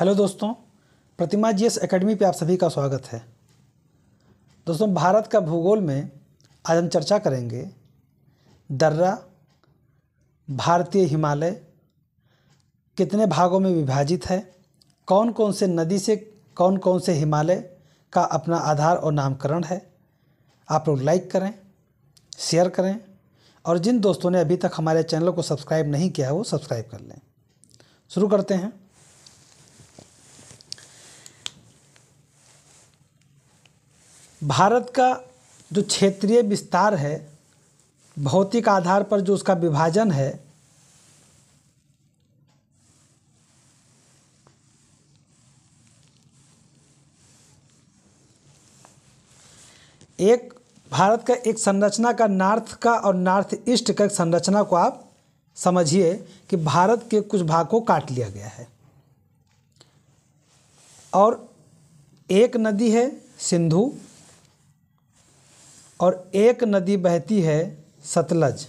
hello दोस्तों प्रतिमा GS academy पे आप सभी का स्वागत है दोस्तों भारत का भूगोल में आज हम चर्चा करेंगे दर्रा भारतीय हिमालय कितने भागों में विभाजित है कौन कौन से नदी से कौन कौन से हिमालय का अपना आधार और नामकरण है आप लोग लाइक करें शेयर करें और जिन दोस्तों ने अभी तक हमारे चैनल को सब्सक्राइब नहीं किया है वो सब्सक्राइब कर लें शुरू करते हैं भारत का जो क्षेत्रीय विस्तार है भौतिक आधार पर जो उसका विभाजन है एक भारत का एक संरचना का नॉर्थ का और नॉर्थ ईस्ट का एक संरचना को आप समझिए कि भारत के कुछ भाग को काट लिया गया है और एक नदी है सिंधु और एक नदी बहती है सतलज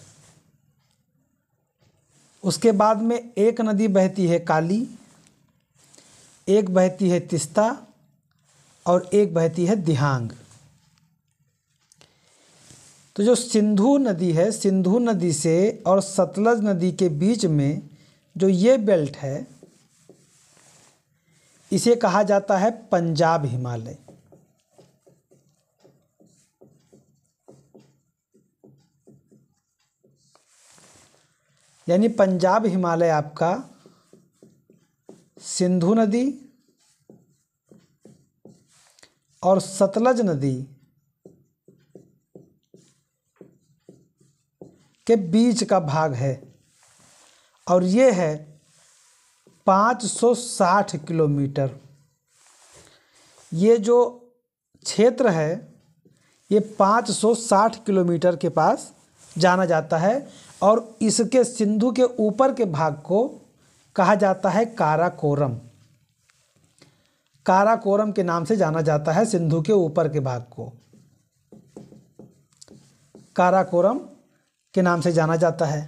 उसके बाद में एक नदी बहती है काली एक बहती है तिस्ता और एक बहती है दिहांग तो जो सिंधु नदी है सिंधु नदी से और सतलज नदी के बीच में जो ये बेल्ट है इसे कहा जाता है पंजाब हिमालय यानी पंजाब हिमालय आपका सिंधु नदी और सतलज नदी के बीच का भाग है और ये है 560 किलोमीटर ये जो क्षेत्र है ये 560 किलोमीटर के पास जाना जाता है और इसके सिंधु के ऊपर के भाग को कहा जाता है काराकोरम काराकोरम के नाम से जाना जाता है सिंधु के ऊपर के भाग को काराकोरम के नाम से जाना जाता है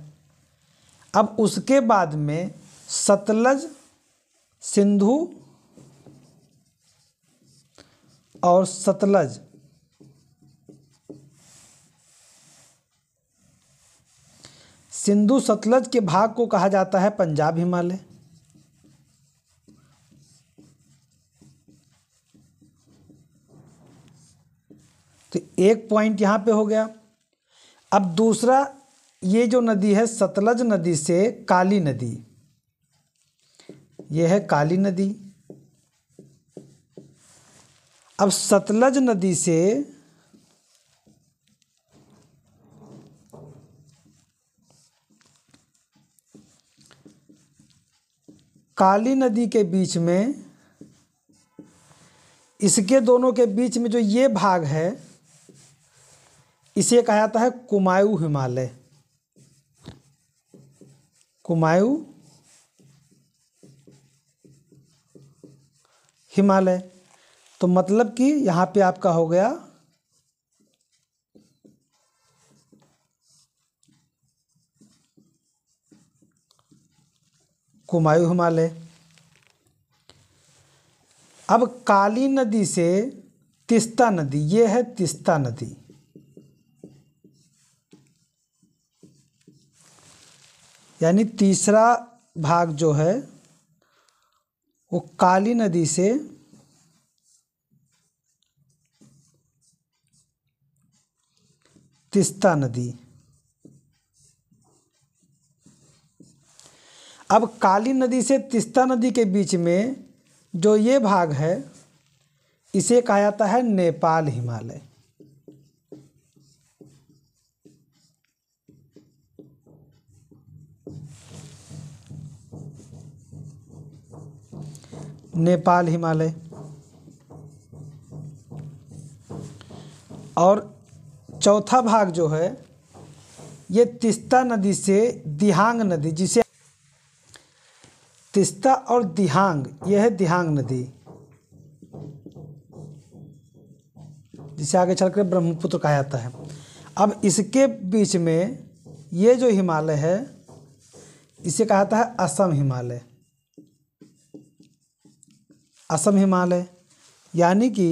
अब उसके बाद में सतलज सिंधु और सतलज सिंधु सतलज के भाग को कहा जाता है पंजाब हिमालय तो एक पॉइंट यहां पे हो गया अब दूसरा ये जो नदी है सतलज नदी से काली नदी ये है काली नदी अब सतलज नदी से काली नदी के बीच में इसके दोनों के बीच में जो ये भाग है इसे कहा जाता है कुमायूं हिमालय कुमायूं हिमालय तो मतलब कि यहाँ पे आपका हो गया कुमायु हिमालय अब काली नदी से तिस्ता नदी ये है तिस्ता नदी यानी तीसरा भाग जो है वो काली नदी से तिस्ता नदी अब काली नदी से तिस्ता नदी के बीच में जो ये भाग है इसे कहा जाता है नेपाल हिमालय नेपाल हिमालय और चौथा भाग जो है ये तिस्ता नदी से दिहांग नदी जिसे तिस्ता और दिहांग यह है दिहांग नदी जिसे आगे चलकर ब्रह्मपुत्र कहा जाता है अब इसके बीच में ये जो हिमालय है इसे कहा जाता है असम हिमालय असम हिमालय यानी कि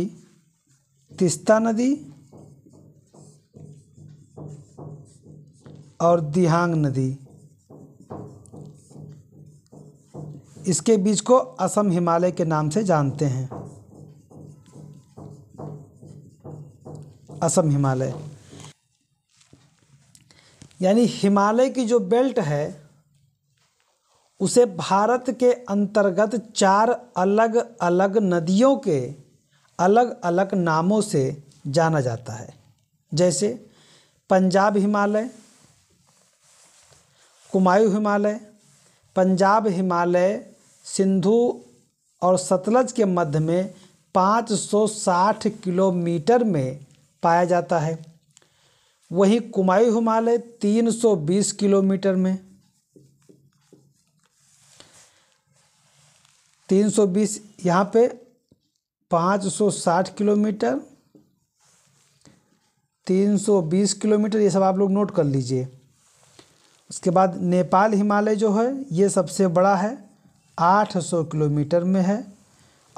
तिस्ता नदी और दिहांग नदी इसके बीज को असम हिमालय के नाम से जानते हैं असम हिमालय यानी हिमालय की जो बेल्ट है उसे भारत के अंतर्गत चार अलग अलग नदियों के अलग अलग नामों से जाना जाता है जैसे पंजाब हिमालय कुमायूं हिमालय पंजाब हिमालय सिंधु और सतलज के मध्य में 560 किलोमीटर में पाया जाता है वहीं कुमाई हिमालय 320 किलोमीटर में 320 यहाँ पर पाँच किलोमीटर 320 किलोमीटर ये सब आप लोग नोट कर लीजिए उसके बाद नेपाल हिमालय जो है ये सबसे बड़ा है 800 किलोमीटर में है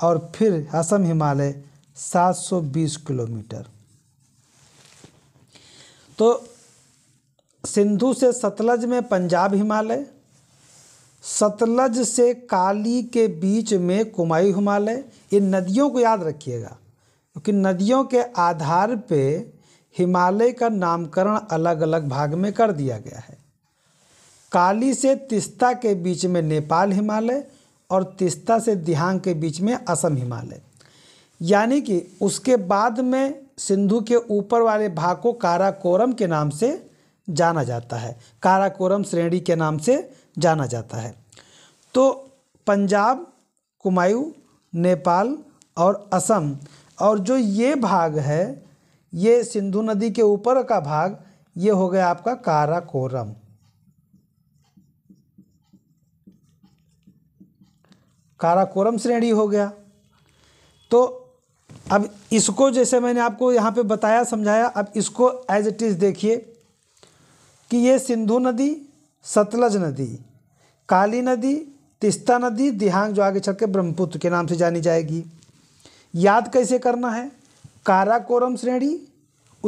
और फिर असम हिमालय 720 किलोमीटर तो सिंधु से सतलज में पंजाब हिमालय सतलज से काली के बीच में कुमाई हिमालय ये नदियों को याद रखिएगा क्योंकि नदियों के आधार पे हिमालय का नामकरण अलग अलग भाग में कर दिया गया है काली से तिस्ता के बीच में नेपाल हिमालय और तिस्ता से दिहांग के बीच में असम हिमालय यानी कि उसके बाद में सिंधु के ऊपर वाले भाग को काराकोरम के नाम से जाना जाता है काराकोरम श्रेणी के नाम से जाना जाता है तो पंजाब कुमायूं नेपाल और असम और जो ये भाग है ये सिंधु नदी के ऊपर का भाग ये हो गया आपका काराकोरम काराकोरम श्रेणी हो गया तो अब इसको जैसे मैंने आपको यहाँ पे बताया समझाया अब इसको एज इट इज़ देखिए कि ये सिंधु नदी सतलज नदी काली नदी तिस्ता नदी दिहांग जो आगे चल के ब्रह्मपुत्र के नाम से जानी जाएगी याद कैसे करना है काराकोरम श्रेणी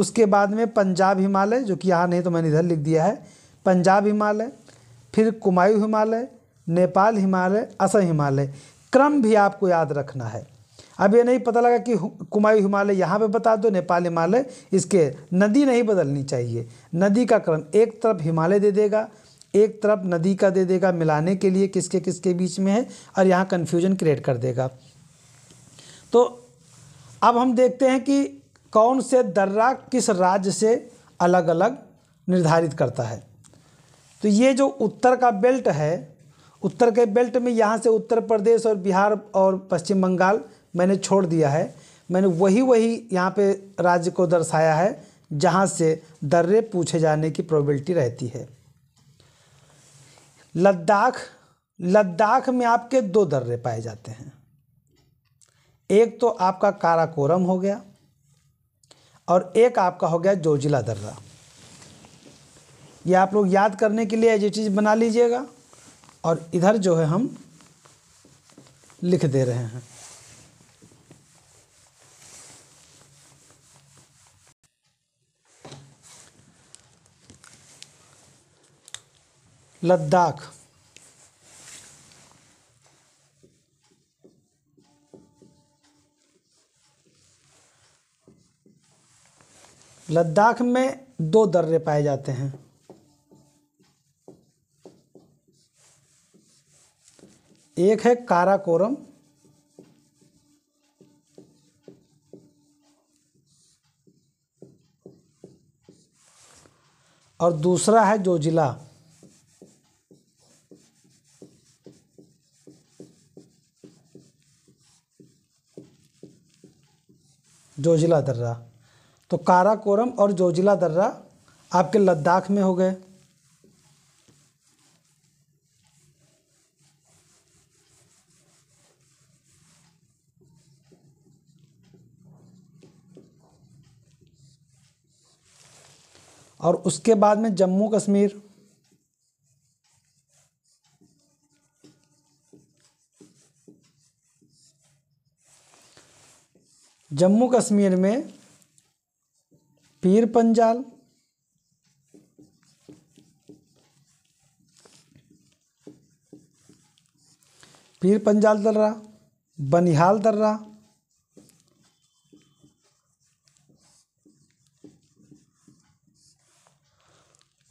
उसके बाद में पंजाब हिमालय जो कि यहाँ नहीं तो मैंने इधर लिख दिया है पंजाब हिमालय फिर कुमायूं हिमालय नेपाल हिमालय असम हिमालय क्रम भी आपको याद रखना है अब ये नहीं पता लगा कि कुमायूं हिमालय यहाँ पे बता दो नेपाल हिमालय इसके नदी नहीं बदलनी चाहिए नदी का क्रम एक तरफ हिमालय दे देगा एक तरफ नदी का दे देगा मिलाने के लिए किसके किसके बीच में है और यहाँ कन्फ्यूजन क्रिएट कर देगा तो अब हम देखते हैं कि कौन से दर्रा किस राज्य से अलग अलग निर्धारित करता है तो ये जो उत्तर का बेल्ट है उत्तर के बेल्ट में यहाँ से उत्तर प्रदेश और बिहार और पश्चिम बंगाल मैंने छोड़ दिया है मैंने वही वही यहाँ पे राज्य को दर्शाया है जहाँ से दर्रे पूछे जाने की प्रोबेबिलिटी रहती है लद्दाख लद्दाख में आपके दो दर्रे पाए जाते हैं एक तो आपका काराकोरम हो गया और एक आपका हो गया जोजिला दर्रा ये आप लोग याद करने के लिए एज बना लीजिएगा और इधर जो है हम लिख दे रहे हैं लद्दाख लद्दाख में दो दर्रे पाए जाते हैं एक है काराकोरम और दूसरा है जोजिला जोजिला दर्रा तो काराकोरम और जोजिला दर्रा आपके लद्दाख में हो गए और उसके बाद में जम्मू कश्मीर जम्मू कश्मीर में पीर पंजाल पीर पंजाल दर्रा बनिहाल दर्रा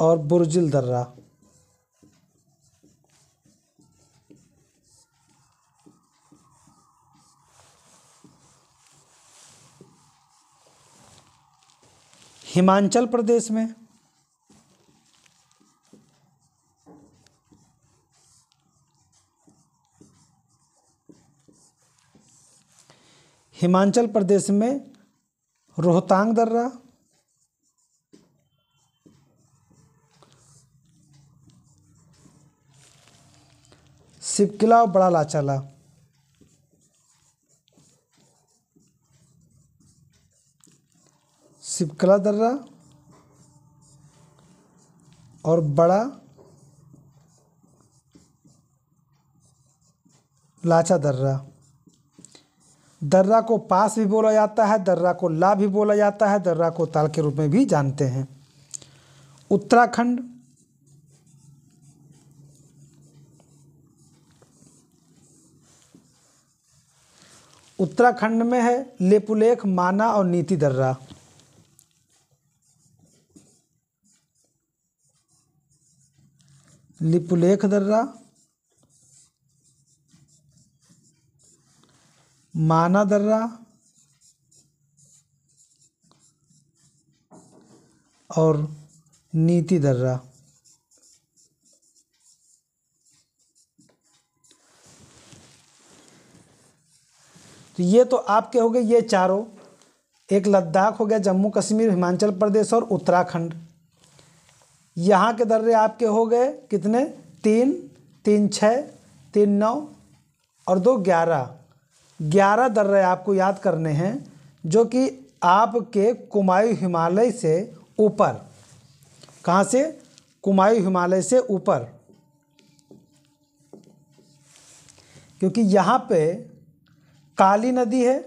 और बुरजिल दर्रा हिमाचल प्रदेश में हिमाचल प्रदेश में रोहतांग दर्रा सिपकिला और बड़ा लाचाला सिपकला दर्रा और बड़ा लाचा दर्रा दर्रा को पास भी बोला जाता है दर्रा को ला भी बोला जाता है दर्रा को ताल के रूप में भी जानते हैं उत्तराखंड उत्तराखंड में है लेपुलेख माना और नीति दर्रा लिपुलेख दर्रा माना दर्रा और नीति दर्रा तो ये तो आपके हो गए ये चारों एक लद्दाख हो गया जम्मू कश्मीर हिमाचल प्रदेश और उत्तराखंड यहाँ के दर्रे आपके हो गए कितने तीन तीन छ तीन नौ और दो ग्यारह ग्यारह दर्रे आपको याद करने हैं जो कि आपके कुमायूं हिमालय से ऊपर कहाँ से कुमायूं हिमालय से ऊपर क्योंकि यहाँ पे काली नदी है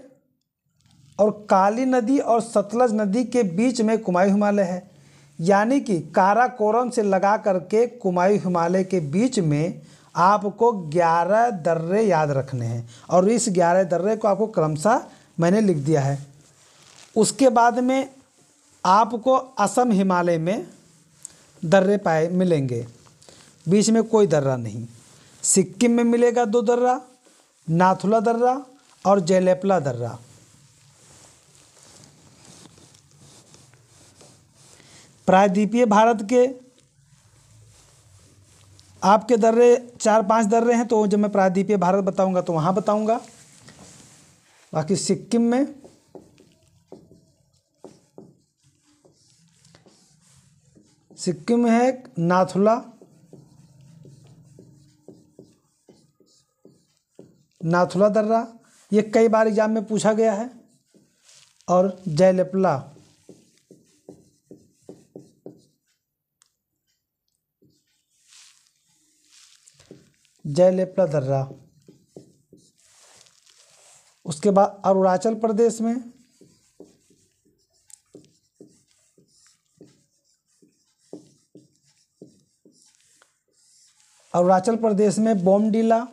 और काली नदी और सतलज नदी के बीच में कुमाई हिमालय है यानी कि काराकोरम से लगा करके कुमाई हिमालय के बीच में आपको ग्यारह दर्रे याद रखने हैं और इस ग्यारह दर्रे को आपको क्रमशः मैंने लिख दिया है उसके बाद में आपको असम हिमालय में दर्रे पाए मिलेंगे बीच में कोई दर्रा नहीं सिक्किम में मिलेगा दो दर्रा नाथुला दर्रा और जेलेपला दर्रा प्रायद्वीपीय भारत के आपके दर्रे चार पांच दर्रे हैं तो जब मैं प्रायद्वीपीय भारत बताऊंगा तो वहां बताऊंगा बाकी सिक्किम में सिक्किम में है नाथुला नाथुला दर्रा ये कई बार एग्जाम में पूछा गया है और जयलेपला जयलेपला दर्रा उसके बाद अरुणाचल प्रदेश में अरुणाचल प्रदेश में बोमडीला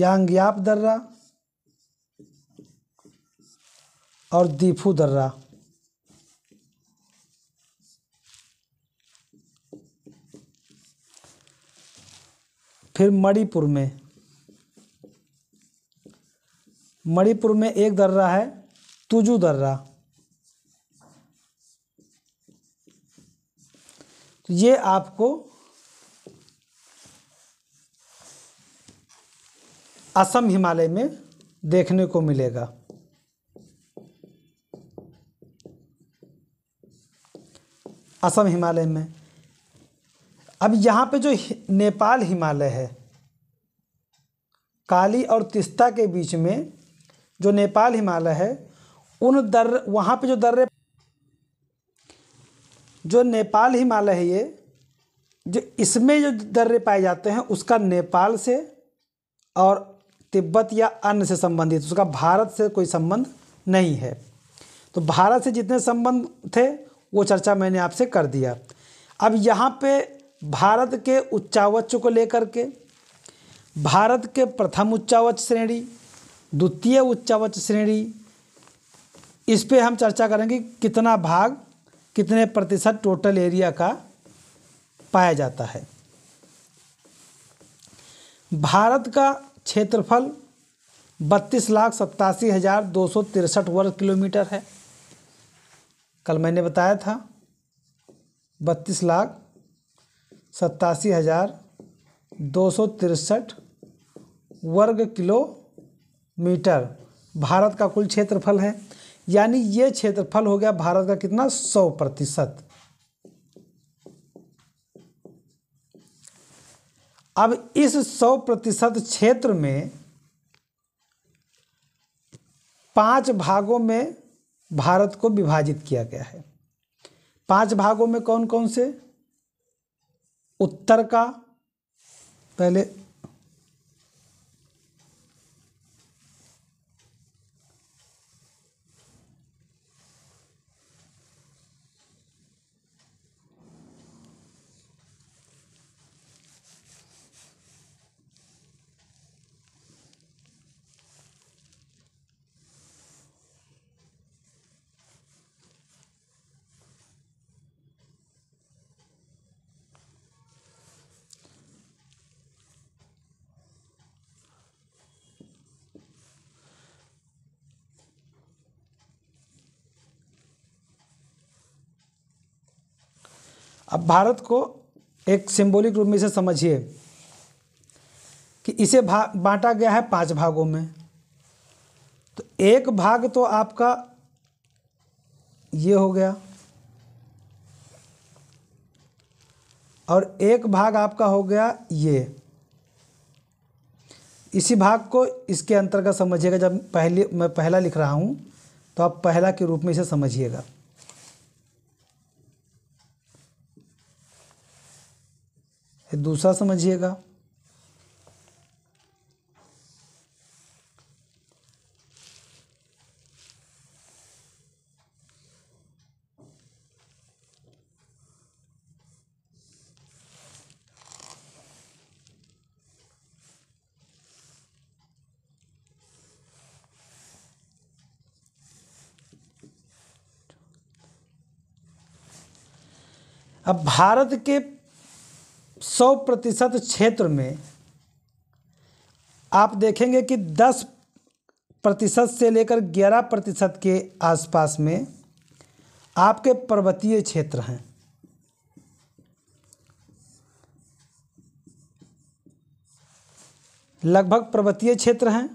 यांगयाप दर्रा और दीफू दर्रा फिर मणिपुर में मणिपुर में एक दर्रा है तुजू दर्रा तो ये आपको असम हिमालय में देखने को मिलेगा असम हिमालय में अब यहाँ पे जो नेपाल हिमालय है काली और तिस्ता के बीच में जो नेपाल हिमालय है उन दर वहाँ पे जो दर्रे जो नेपाल हिमालय है ये जो इसमें जो दर्रे पाए जाते हैं उसका नेपाल से और तिब्बत या अन्य से संबंधित उसका भारत से कोई संबंध नहीं है तो भारत से जितने संबंध थे वो चर्चा मैंने आपसे कर दिया अब यहाँ पे भारत के उच्चावच को लेकर के भारत के प्रथम उच्चावच श्रेणी द्वितीय उच्चावच श्रेणी इस पे हम चर्चा करेंगे कितना भाग कितने प्रतिशत टोटल एरिया का पाया जाता है भारत का क्षेत्रफल बत्तीस लाख सत्तासी हज़ार दो सौ तिरसठ वर्ग किलोमीटर है कल मैंने बताया था बत्तीस लाख सत्तासी हज़ार दो सौ तिरसठ वर्ग किलोमीटर भारत का कुल क्षेत्रफल है यानी ये क्षेत्रफल हो गया भारत का कितना सौ प्रतिशत अब इस सौ प्रतिशत क्षेत्र में पांच भागों में भारत को विभाजित किया गया है पांच भागों में कौन कौन से उत्तर का पहले अब भारत को एक सिंबॉलिक रूप में इसे समझिए कि इसे बांटा गया है पांच भागों में तो एक भाग तो आपका ये हो गया और एक भाग आपका हो गया ये इसी भाग को इसके अंतर्गत समझिएगा जब पहले मैं पहला लिख रहा हूं तो आप पहला के रूप में इसे समझिएगा दूसरा समझिएगा अब भारत के सौ प्रतिशत क्षेत्र में आप देखेंगे कि दस प्रतिशत से लेकर ग्यारह प्रतिशत के आसपास में आपके पर्वतीय क्षेत्र हैं लगभग पर्वतीय क्षेत्र हैं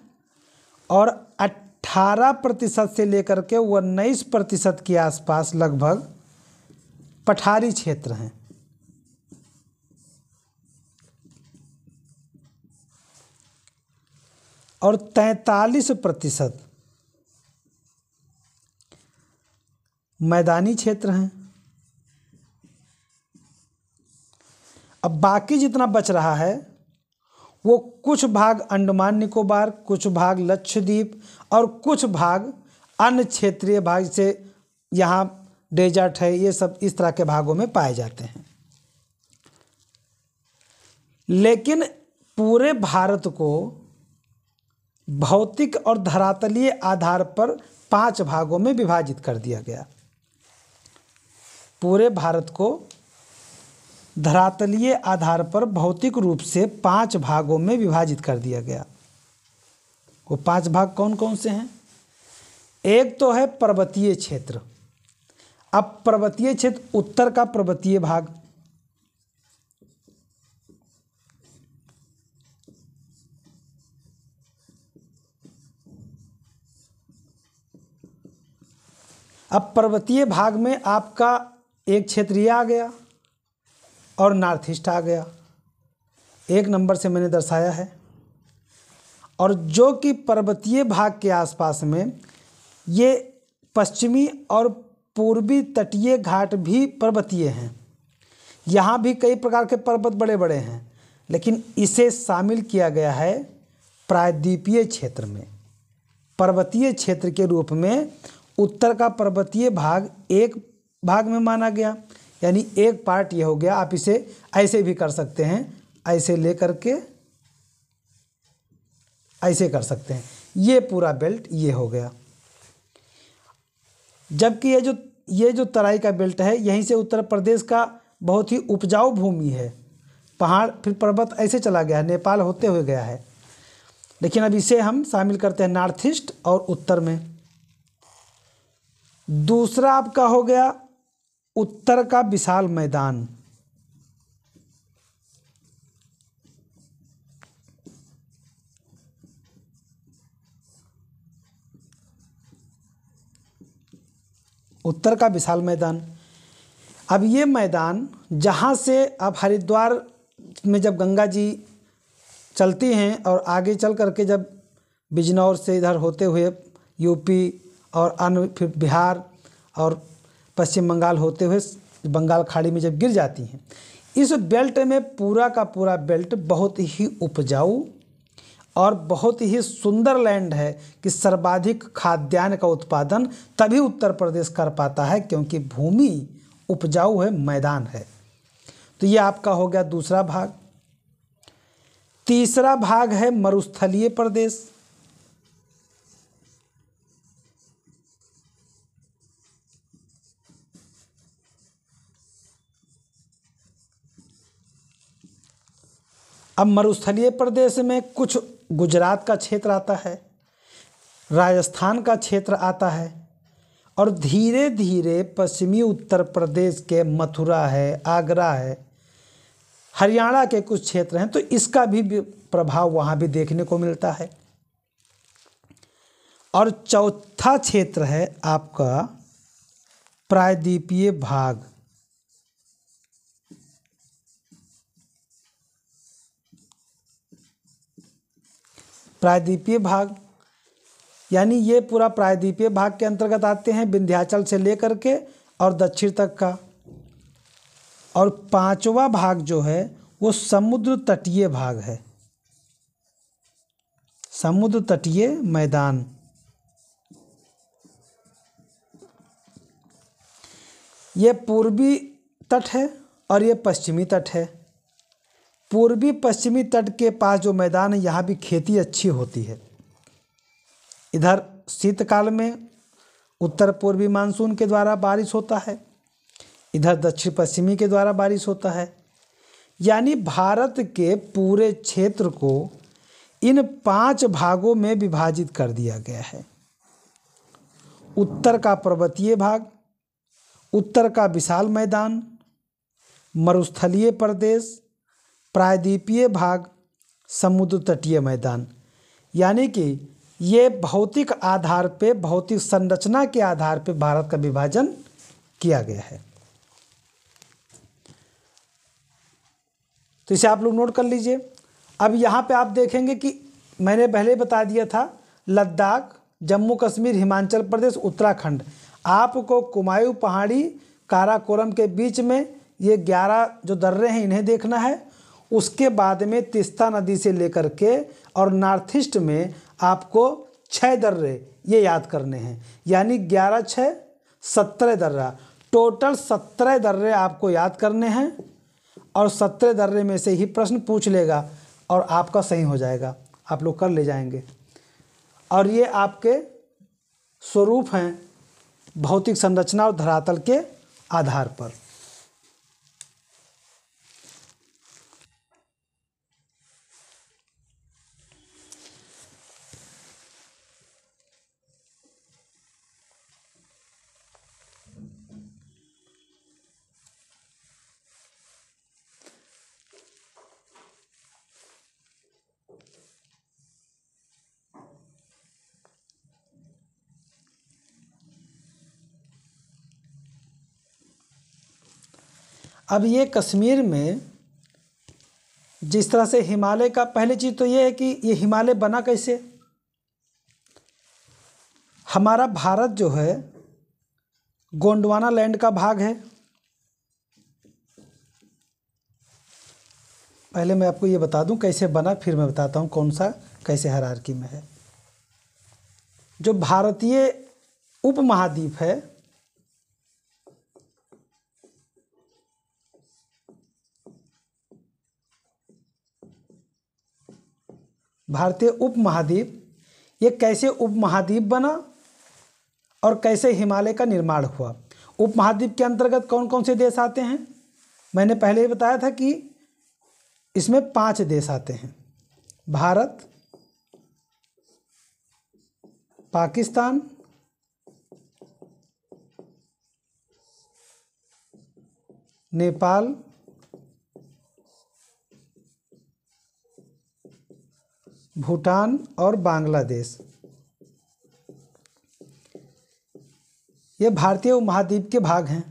और अट्ठारह प्रतिशत से लेकर के उन्नीस प्रतिशत के आसपास लगभग पठारी क्षेत्र हैं और तैतालीस प्रतिशत मैदानी क्षेत्र हैं अब बाकी जितना बच रहा है वो कुछ भाग अंडमान निकोबार कुछ भाग लक्षद्वीप और कुछ भाग अन्य क्षेत्रीय भाग से यहाँ डेजर्ट है ये सब इस तरह के भागों में पाए जाते हैं लेकिन पूरे भारत को भौतिक और धरातलीय आधार पर पांच भागों में विभाजित कर दिया गया पूरे भारत को धरातलीय आधार पर भौतिक रूप से पांच भागों में विभाजित कर दिया गया वो पांच भाग कौन कौन से हैं एक तो है पर्वतीय क्षेत्र अब पर्वतीय क्षेत्र उत्तर का पर्वतीय भाग अब पर्वतीय भाग में आपका एक क्षेत्रीय आ गया और नॉर्थ ईस्ट आ गया एक नंबर से मैंने दर्शाया है और जो कि पर्वतीय भाग के आसपास में ये पश्चिमी और पूर्वी तटीय घाट भी पर्वतीय हैं यहाँ भी कई प्रकार के पर्वत बड़े बड़े हैं लेकिन इसे शामिल किया गया है प्रायद्वीपीय क्षेत्र में पर्वतीय क्षेत्र के रूप में उत्तर का पर्वतीय भाग एक भाग में माना गया यानी एक पार्ट यह हो गया आप इसे ऐसे भी कर सकते हैं ऐसे ले करके ऐसे कर सकते हैं ये पूरा बेल्ट ये हो गया जबकि ये जो ये जो तराई का बेल्ट है यहीं से उत्तर प्रदेश का बहुत ही उपजाऊ भूमि है पहाड़ फिर पर्वत ऐसे चला गया नेपाल होते हुए गया है लेकिन अब इसे हम शामिल करते हैं नॉर्थ ईस्ट और उत्तर में दूसरा आपका हो गया उत्तर का विशाल मैदान उत्तर का विशाल मैदान अब ये मैदान जहाँ से अब हरिद्वार में जब गंगा जी चलती हैं और आगे चल करके जब बिजनौर से इधर होते हुए यूपी और अन्य फिर बिहार और पश्चिम बंगाल होते हुए बंगाल खाड़ी में जब गिर जाती हैं इस बेल्ट में पूरा का पूरा बेल्ट बहुत ही उपजाऊ और बहुत ही सुंदर लैंड है कि सर्वाधिक खाद्यान्न का उत्पादन तभी उत्तर प्रदेश कर पाता है क्योंकि भूमि उपजाऊ है मैदान है तो ये आपका हो गया दूसरा भाग तीसरा भाग है मरुस्थलीय प्रदेश अब मरुस्थलीय प्रदेश में कुछ गुजरात का क्षेत्र आता है राजस्थान का क्षेत्र आता है और धीरे धीरे पश्चिमी उत्तर प्रदेश के मथुरा है आगरा है हरियाणा के कुछ क्षेत्र हैं तो इसका भी प्रभाव वहाँ भी देखने को मिलता है और चौथा क्षेत्र है आपका प्रायद्वीपीय भाग प्रायद्वीपीय भाग यानी ये पूरा प्रायद्वीपीय भाग के अंतर्गत आते हैं विंध्याचल से लेकर के और दक्षिण तक का और पांचवा भाग जो है वो समुद्र तटीय भाग है समुद्र तटीय मैदान ये पूर्वी तट है और ये पश्चिमी तट है पूर्वी पश्चिमी तट के पास जो मैदान है यहाँ भी खेती अच्छी होती है इधर शीतकाल में उत्तर पूर्वी मानसून के द्वारा बारिश होता है इधर दक्षिण पश्चिमी के द्वारा बारिश होता है यानी भारत के पूरे क्षेत्र को इन पांच भागों में विभाजित कर दिया गया है उत्तर का पर्वतीय भाग उत्तर का विशाल मैदान मरुस्थलीय प्रदेश प्रायद्वीपीय भाग समुद्र तटीय मैदान यानी कि ये भौतिक आधार पे भौतिक संरचना के आधार पे भारत का विभाजन किया गया है तो इसे आप लोग नोट कर लीजिए अब यहाँ पे आप देखेंगे कि मैंने पहले बता दिया था लद्दाख जम्मू कश्मीर हिमाचल प्रदेश उत्तराखंड आपको कुमायूं पहाड़ी काराकोरम के बीच में ये ग्यारह जो दर्रे हैं इन्हें देखना है उसके बाद में तिस्ता नदी से लेकर के और नॉर्थ ईस्ट में आपको छः दर्रे ये याद करने हैं यानी ग्यारह छः सत्रह दर्रा टोटल सत्रह दर्रे आपको याद करने हैं और सत्रह दर्रे में से ही प्रश्न पूछ लेगा और आपका सही हो जाएगा आप लोग कर ले जाएंगे और ये आपके स्वरूप हैं भौतिक संरचना और धरातल के आधार पर अब ये कश्मीर में जिस तरह से हिमालय का पहली चीज़ तो ये है कि ये हिमालय बना कैसे हमारा भारत जो है गोंडवाना लैंड का भाग है पहले मैं आपको ये बता दूं कैसे बना फिर मैं बताता हूं कौन सा कैसे हरारकी में है जो भारतीय उपमहाद्वीप है भारतीय उपमहाद्वीप ये कैसे उपमहाद्वीप बना और कैसे हिमालय का निर्माण हुआ उपमहाद्वीप के अंतर्गत कौन कौन से देश आते हैं मैंने पहले ही बताया था कि इसमें पांच देश आते हैं भारत पाकिस्तान नेपाल भूटान और बांग्लादेश ये भारतीय उपमहाद्वीप के भाग हैं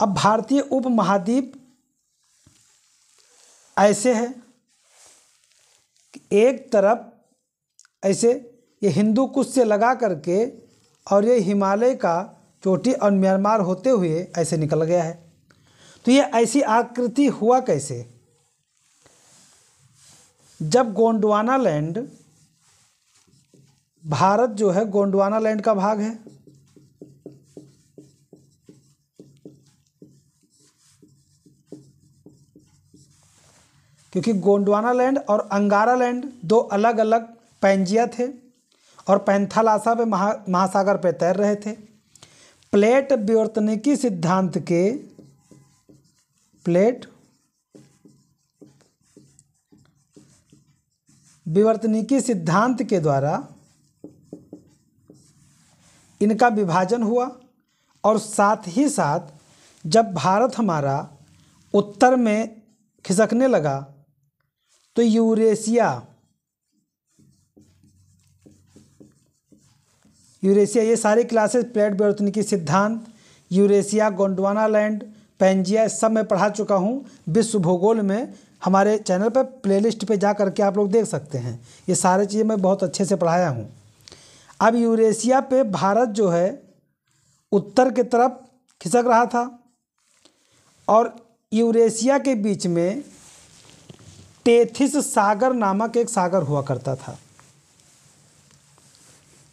अब भारतीय उपमहाद्वीप ऐसे है कि एक तरफ ऐसे ये हिंदू कुश से लगा करके और ये हिमालय का चोटी और म्यांमार होते हुए ऐसे निकल गया है तो ये ऐसी आकृति हुआ कैसे जब गोंडवाना लैंड भारत जो है गोंडवाना लैंड का भाग है क्योंकि गोंडवाना लैंड और अंगारा लैंड दो अलग अलग पैंजिया थे और पैंथालासा पे महा महासागर पे तैर रहे थे प्लेट ब्योर्तनिकी सिद्धांत के प्लेट विवर्तनिकी सिद्धांत के द्वारा इनका विभाजन हुआ और साथ ही साथ जब भारत हमारा उत्तर में खिसकने लगा तो यूरेशिया यूरेशिया ये सारी क्लासेस प्लेट विवर्तनिकी सिद्धांत यूरेशिया गोंडवाना लैंड पेंजिया सब मैं पढ़ा चुका हूँ विश्व भूगोल में हमारे चैनल पर प्लेलिस्ट पे जा करके आप लोग देख सकते हैं ये सारे चीज़ें मैं बहुत अच्छे से पढ़ाया हूँ अब यूरेशिया पे भारत जो है उत्तर की तरफ खिसक रहा था और यूरेशिया के बीच में टेथिस सागर नामक एक सागर हुआ करता था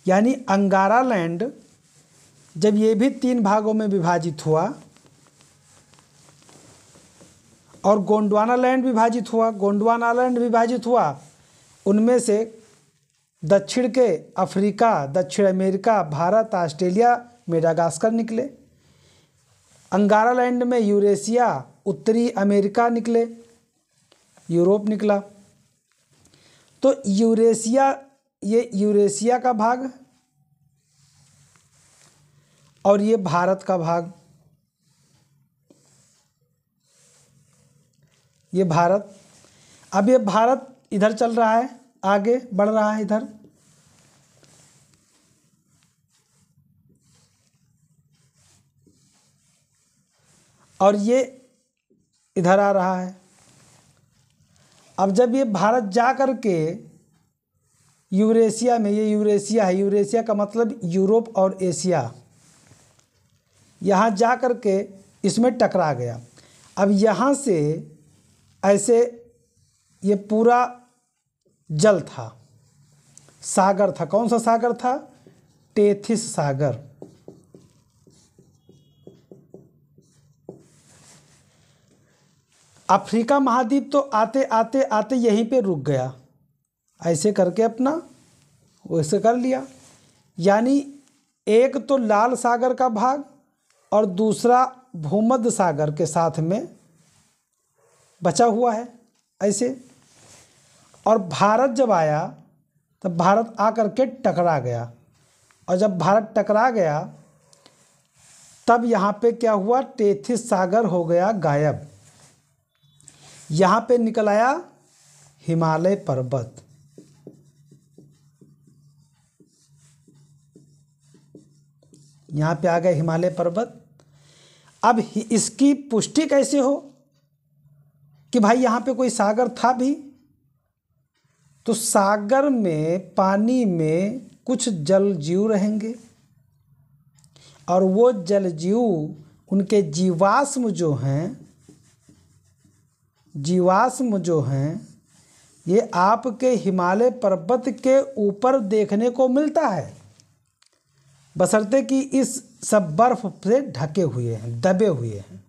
यानी अंगारा लैंड जब ये भी तीन भागों में विभाजित हुआ और गोंडवाना लैंड विभाजित हुआ गोंडवाना लैंड विभाजित हुआ उनमें से दक्षिण के अफ्रीका दक्षिण अमेरिका भारत ऑस्ट्रेलिया मेडागास्कर निकले अंगारा लैंड में यूरेशिया उत्तरी अमेरिका निकले यूरोप निकला तो यूरेशिया ये यूरेशिया का भाग और ये भारत का भाग ये भारत अब ये भारत इधर चल रहा है आगे बढ़ रहा है इधर और ये इधर आ रहा है अब जब ये भारत जा कर के यूरेशिया में ये यूरेशिया है यूरेशिया का मतलब यूरोप और एशिया यहाँ जा कर के इसमें टकरा गया अब यहाँ से ऐसे ये पूरा जल था सागर था कौन सा सागर था टेथिस सागर अफ्रीका महाद्वीप तो आते आते आते यहीं पे रुक गया ऐसे करके अपना वैसे कर लिया यानी एक तो लाल सागर का भाग और दूसरा भूमध्य सागर के साथ में बचा हुआ है ऐसे और भारत जब आया तब भारत आ कर के टकरा गया और जब भारत टकरा गया तब यहाँ पे क्या हुआ टेथिस सागर हो गया गायब यहाँ पे निकल आया हिमालय पर्वत यहाँ पे आ गए हिमालय पर्वत अब इसकी पुष्टि कैसे हो कि भाई यहाँ पे कोई सागर था भी तो सागर में पानी में कुछ जल जीव रहेंगे और वो जल जीव उनके जीवाश्म जो हैं जीवाश्म जो हैं ये आपके हिमालय पर्वत के ऊपर देखने को मिलता है बसरते कि इस सब बर्फ से ढके हुए हैं दबे हुए हैं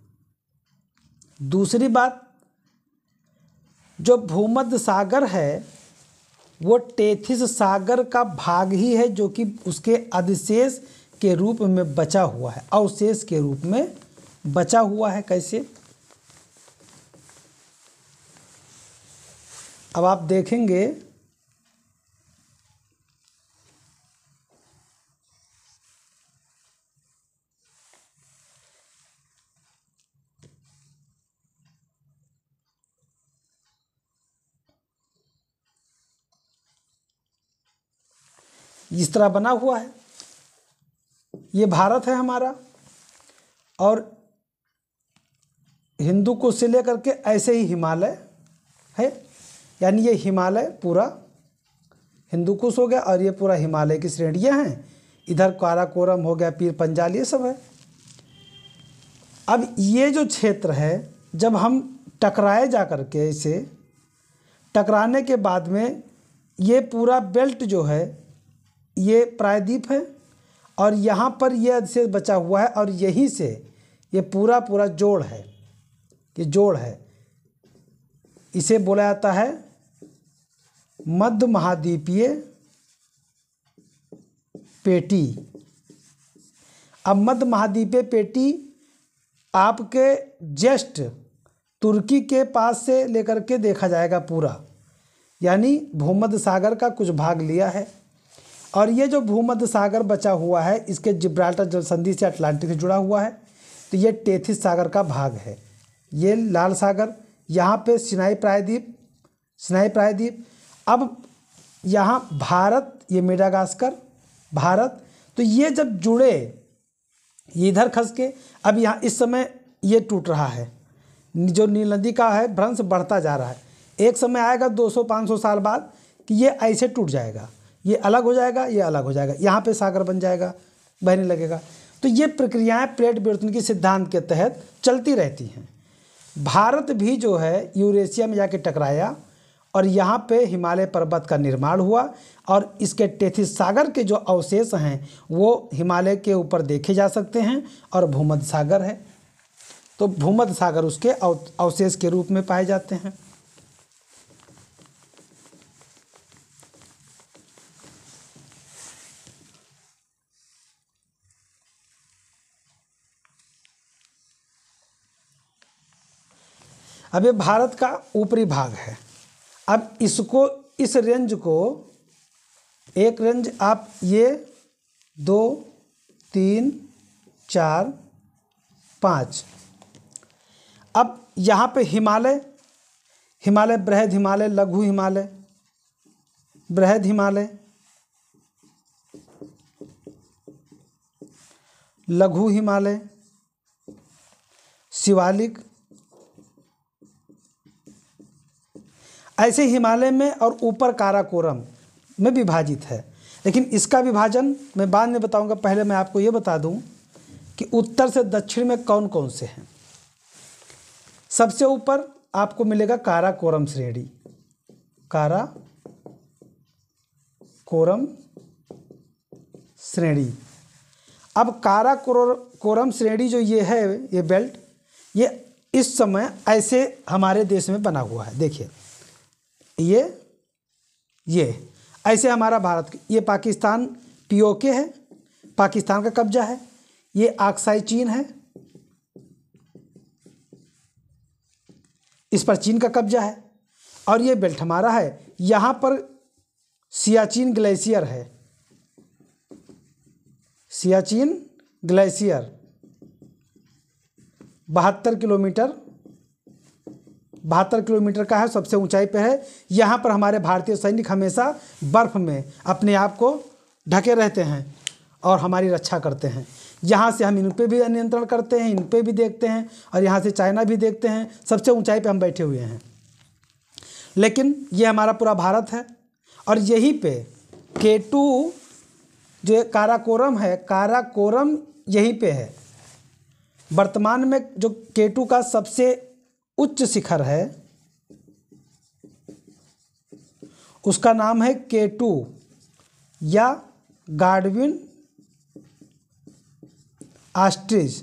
दूसरी बात जो भूमध्य सागर है वो टेथिस सागर का भाग ही है जो कि उसके अधिशेष के रूप में बचा हुआ है अवशेष के रूप में बचा हुआ है कैसे अब आप देखेंगे इस तरह बना हुआ है ये भारत है हमारा और हिंदू को से लेकर के ऐसे ही हिमालय है यानी ये हिमालय पूरा हिंदू कुश हो गया और ये पूरा हिमालय की श्रेणियाँ हैं इधर काराकोरम हो गया पीर पंजाल ये सब है अब ये जो क्षेत्र है जब हम टकराए जा कर के इसे टकराने के बाद में ये पूरा बेल्ट जो है ये प्रायद्वीप है और यहाँ पर यह अधिशेष बचा हुआ है और यहीं से ये पूरा पूरा जोड़ है ये जोड़ है इसे बोला जाता है मध्य महाद्वीपीय पेटी अब मध्य महाद्वीपीय पेटी आपके जस्ट तुर्की के पास से लेकर के देखा जाएगा पूरा यानी भूमध्य सागर का कुछ भाग लिया है और ये जो भूमध्य सागर बचा हुआ है इसके जिब्राल्टर जलसंधि से अटलांटिक से जुड़ा हुआ है तो ये टेथिस सागर का भाग है ये लाल सागर यहाँ पे सिनाई प्रायद्वीप सिनाई प्रायद्वीप अब यहाँ भारत ये मेडागास्कर भारत तो ये जब जुड़े ये इधर खस के अब यहाँ इस समय ये टूट रहा है जो नील नदी का है भ्रंश बढ़ता जा रहा है एक समय आएगा 200-500 साल बाद कि ये ऐसे टूट जाएगा ये अलग हो जाएगा ये अलग हो जाएगा यहाँ पे सागर बन जाएगा बहने लगेगा तो ये प्रक्रियाएं प्लेट विवर्तन के सिद्धांत के तहत चलती रहती हैं भारत भी जो है यूरेशिया में जाके टकराया और यहाँ पे हिमालय पर्वत का निर्माण हुआ और इसके टेथिस सागर के जो अवशेष हैं वो हिमालय के ऊपर देखे जा सकते हैं और भूमध सागर है तो भूमध सागर उसके अवशेष के रूप में पाए जाते हैं अब ये भारत का ऊपरी भाग है अब इसको इस रेंज को एक रेंज आप ये दो तीन चार पाँच अब यहाँ पे हिमालय हिमालय बृहद हिमालय लघु हिमालय बृहद हिमालय लघु हिमालय शिवालिक ऐसे हिमालय में और ऊपर काराकोरम में विभाजित है लेकिन इसका विभाजन मैं बाद में बताऊंगा पहले मैं आपको ये बता दूं कि उत्तर से दक्षिण में कौन कौन से हैं सबसे ऊपर आपको मिलेगा काराकोरम श्रेणी कारा कोरम श्रेणी अब कारा कोरम श्रेणी जो ये है ये बेल्ट ये इस समय ऐसे हमारे देश में बना हुआ है देखिए ये ये ऐसे हमारा भारत ये पाकिस्तान पीओके है पाकिस्तान का कब्जा है ये आक्साई चीन है इस पर चीन का कब्जा है और ये बेल्ट हमारा है यहाँ पर सियाचिन ग्लेशियर है सियाचिन ग्लेशियर बहत्तर किलोमीटर बहत्तर किलोमीटर का है सबसे ऊंचाई पर है यहाँ पर हमारे भारतीय सैनिक हमेशा बर्फ़ में अपने आप को ढके रहते हैं और हमारी रक्षा करते हैं यहाँ से हम इन पर भी नियंत्रण करते हैं इन पर भी देखते हैं और यहाँ से चाइना भी देखते हैं सबसे ऊंचाई पे हम बैठे हुए हैं लेकिन ये हमारा पूरा भारत है और यहीं पे के टू जो काराकोरम है काराकोरम यहीं पे है वर्तमान में जो के टू का सबसे उच्च शिखर है उसका नाम है के टू या गार्डविन आस्ट्रिज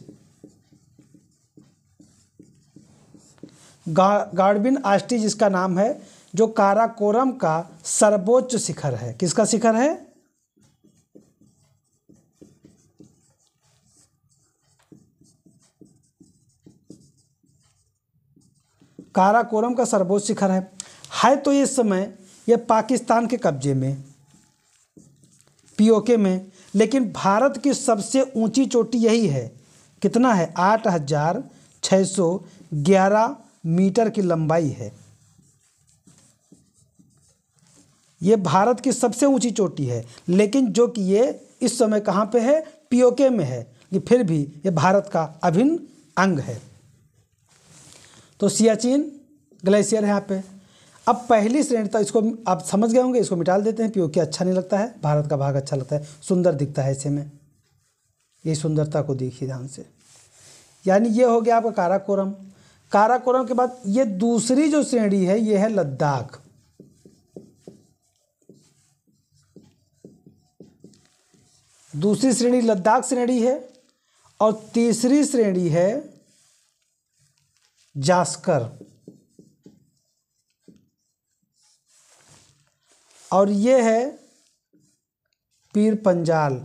गा, गार्डविन आस्ट्रिज इसका नाम है जो काराकोरम का सर्वोच्च शिखर है किसका शिखर है काराकोरम का सर्वोच्च शिखर है है तो इस समय यह पाकिस्तान के कब्जे में पीओके में लेकिन भारत की सबसे ऊंची चोटी यही है कितना है आठ हजार छः सौ ग्यारह मीटर की लंबाई है ये भारत की सबसे ऊंची चोटी है लेकिन जो कि ये इस समय कहाँ पे है पीओके में है कि फिर भी ये भारत का अभिन्न अंग है तो सियाचिन ग्लेशियर है यहाँ पे अब पहली श्रेणी तक तो इसको आप समझ गए होंगे इसको मिटाल देते हैं क्योंकि अच्छा नहीं लगता है भारत का भाग अच्छा लगता है सुंदर दिखता है ऐसे में ये सुंदरता को देखिए ध्यान से यानी ये हो गया आपका काराकोरम काराकोरम के बाद ये दूसरी जो श्रेणी है ये है लद्दाख दूसरी श्रेणी लद्दाख श्रेणी है और तीसरी श्रेणी है जास्कर और ये है पीर पंजाल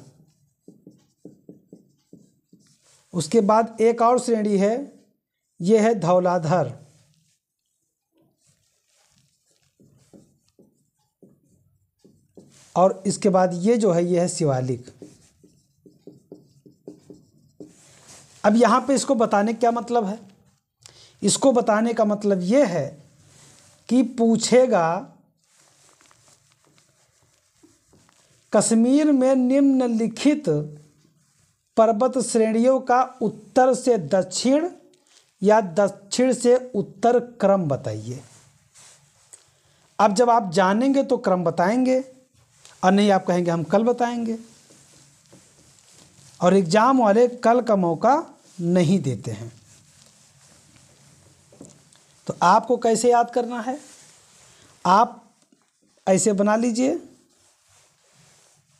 उसके बाद एक और श्रेणी है ये है धौलाधर और इसके बाद ये जो है ये है शिवालिक अब यहाँ पे इसको बताने क्या मतलब है इसको बताने का मतलब ये है कि पूछेगा कश्मीर में निम्नलिखित पर्वत श्रेणियों का उत्तर से दक्षिण या दक्षिण से उत्तर क्रम बताइए अब जब आप जानेंगे तो क्रम बताएंगे और नहीं आप कहेंगे हम कल बताएंगे और एग्ज़ाम वाले कल का मौका नहीं देते हैं तो आपको कैसे याद करना है आप ऐसे बना लीजिए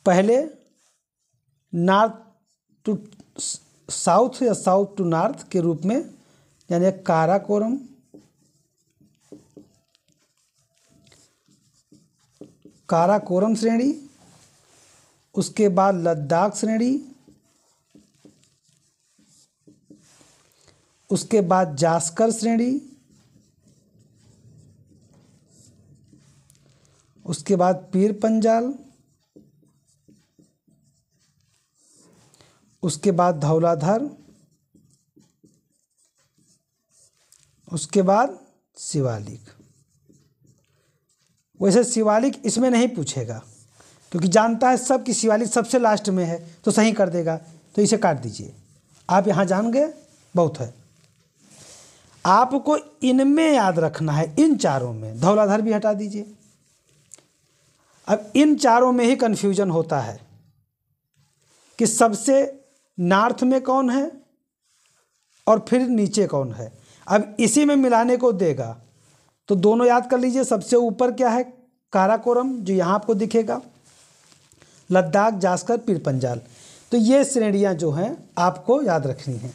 पहले नॉर्थ टू साउथ या साउथ टू नॉर्थ के रूप में यानी काराकोरम काराकोरम श्रेणी उसके बाद लद्दाख श्रेणी उसके बाद जास्कर श्रेणी उसके बाद पीर पंजाल उसके बाद धौलाधर उसके बाद शिवालिक वैसे शिवालिक इसमें नहीं पूछेगा क्योंकि जानता है सब कि शिवालिक सबसे लास्ट में है तो सही कर देगा तो इसे काट दीजिए आप यहाँ जान गए बहुत है आपको इनमें याद रखना है इन चारों में धौलाधर भी हटा दीजिए अब इन चारों में ही कन्फ्यूजन होता है कि सबसे नॉर्थ में कौन है और फिर नीचे कौन है अब इसी में मिलाने को देगा तो दोनों याद कर लीजिए सबसे ऊपर क्या है काराकोरम जो यहाँ आपको दिखेगा लद्दाख जास्कर पीर पंजाल तो ये श्रेणियाँ जो हैं आपको याद रखनी हैं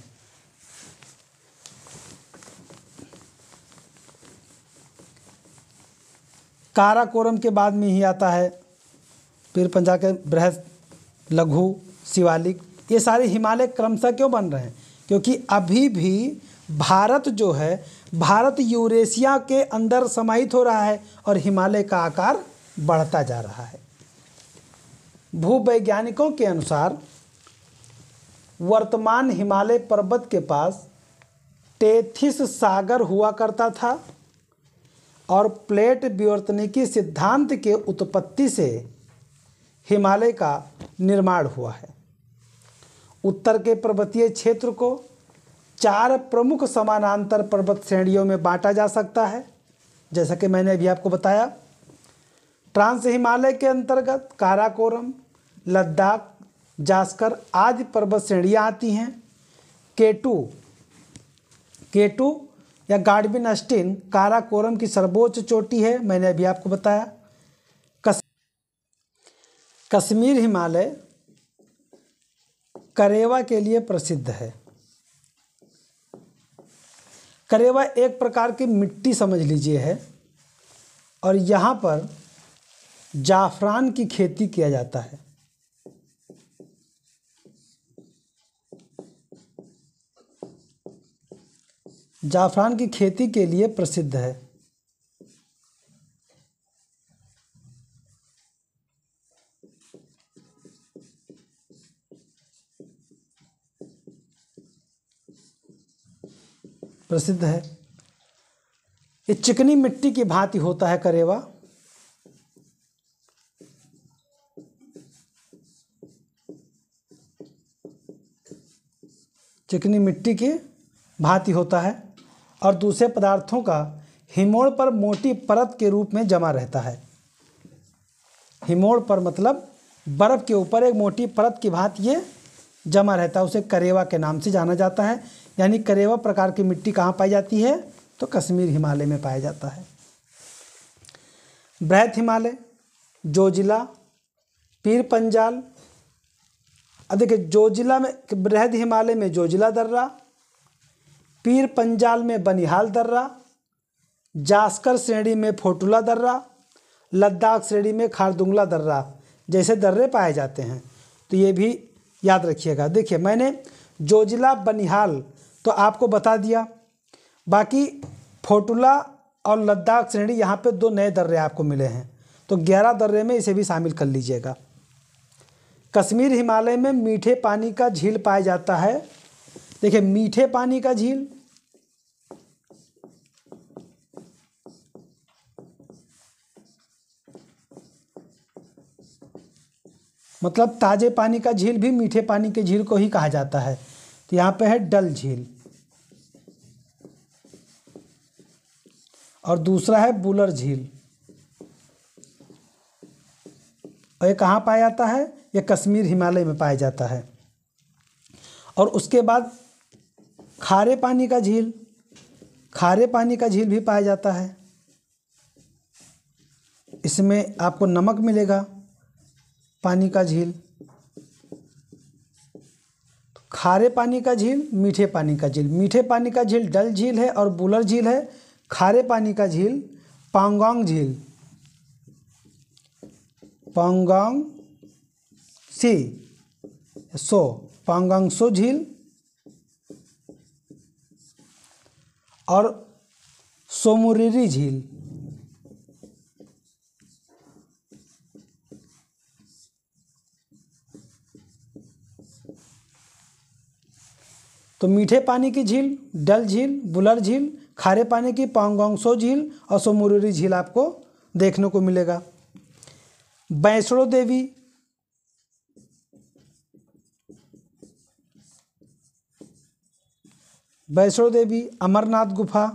काराकोरम के बाद में ही आता है पीर पंजा के बृहद लघु शिवालिक ये सारे हिमालय क्रमशः क्यों बन रहे हैं क्योंकि अभी भी भारत जो है भारत यूरेशिया के अंदर समाहित हो रहा है और हिमालय का आकार बढ़ता जा रहा है भूवैज्ञानिकों के अनुसार वर्तमान हिमालय पर्वत के पास टेथिस सागर हुआ करता था और प्लेट विवर्तनिकी सिद्धांत के उत्पत्ति से हिमालय का निर्माण हुआ है उत्तर के पर्वतीय क्षेत्र को चार प्रमुख समानांतर पर्वत श्रेणियों में बांटा जा सकता है जैसा कि मैंने अभी आपको बताया ट्रांस हिमालय के अंतर्गत काराकोरम लद्दाख जास्कर आदि पर्वत श्रेणियाँ आती हैं केटू केटू या गार्डबिन अस्टिन काराकोरम की सर्वोच्च चोटी है मैंने अभी आपको बताया कस, कश्मीर हिमालय करेवा के लिए प्रसिद्ध है करेवा एक प्रकार की मिट्टी समझ लीजिए है और यहाँ पर जाफरान की खेती किया जाता है जाफरान की खेती के लिए प्रसिद्ध है प्रसिद्ध है ये चिकनी मिट्टी की भांति होता है करेवा चिकनी मिट्टी की भांति होता है और दूसरे पदार्थों का हिमोड़ पर मोटी परत के रूप में जमा रहता है हिमोड़ पर मतलब बर्फ़ के ऊपर एक मोटी परत की भात ये जमा रहता है उसे करेवा के नाम से जाना जाता है यानी करेवा प्रकार की मिट्टी कहाँ पाई जाती है तो कश्मीर हिमालय में पाया जाता है बृहत हिमालय जोजिला पीर पंजाल अब देखिए जोजिला में बृहद हिमालय में जोजिला दर्रा पीर पंजाल में बनिहाल दर्रा जास्कर श्रेणी में फोटुला दर्रा लद्दाख श्रेणी में खारदुंगला दर्रा जैसे दर्रे पाए जाते हैं तो ये भी याद रखिएगा देखिए मैंने जोजिला बनिहाल तो आपको बता दिया बाकी फोटुला और लद्दाख श्रेणी यहाँ पे दो नए दर्रे आपको मिले हैं तो ग्यारह दर्रे में इसे भी शामिल कर लीजिएगा कश्मीर हिमालय में मीठे पानी का झील पाया जाता है देखिए मीठे पानी का झील मतलब ताज़े पानी का झील भी मीठे पानी के झील को ही कहा जाता है तो यहाँ पे है डल झील और दूसरा है बुलर झील और ये कहाँ पाया जाता है ये कश्मीर हिमालय में पाया जाता है और उसके बाद खारे पानी का झील खारे पानी का झील भी पाया जाता है इसमें आपको नमक मिलेगा पानी का झील तो खारे पानी का झील मीठे पानी का झील मीठे पानी का झील डल झील है और बुलर झील है खारे पानी का झील पांगोंग झील पांगोंग सी सो पांगोंग सो झील और सोमुरीरी झील तो मीठे पानी की झील डल झील बुलर झील खारे पानी की पांगोंगसो झील और सोमुरुरी झील आपको देखने को मिलेगा बैसड़ो देवी बैसड़ो देवी अमरनाथ गुफा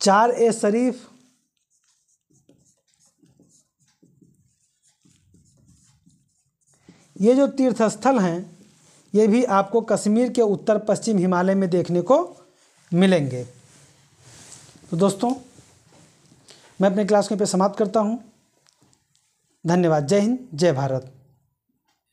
चार ए शरीफ ये जो तीर्थस्थल हैं ये भी आपको कश्मीर के उत्तर पश्चिम हिमालय में देखने को मिलेंगे तो दोस्तों मैं अपने क्लास को पे समाप्त करता हूँ धन्यवाद जय हिंद जय भारत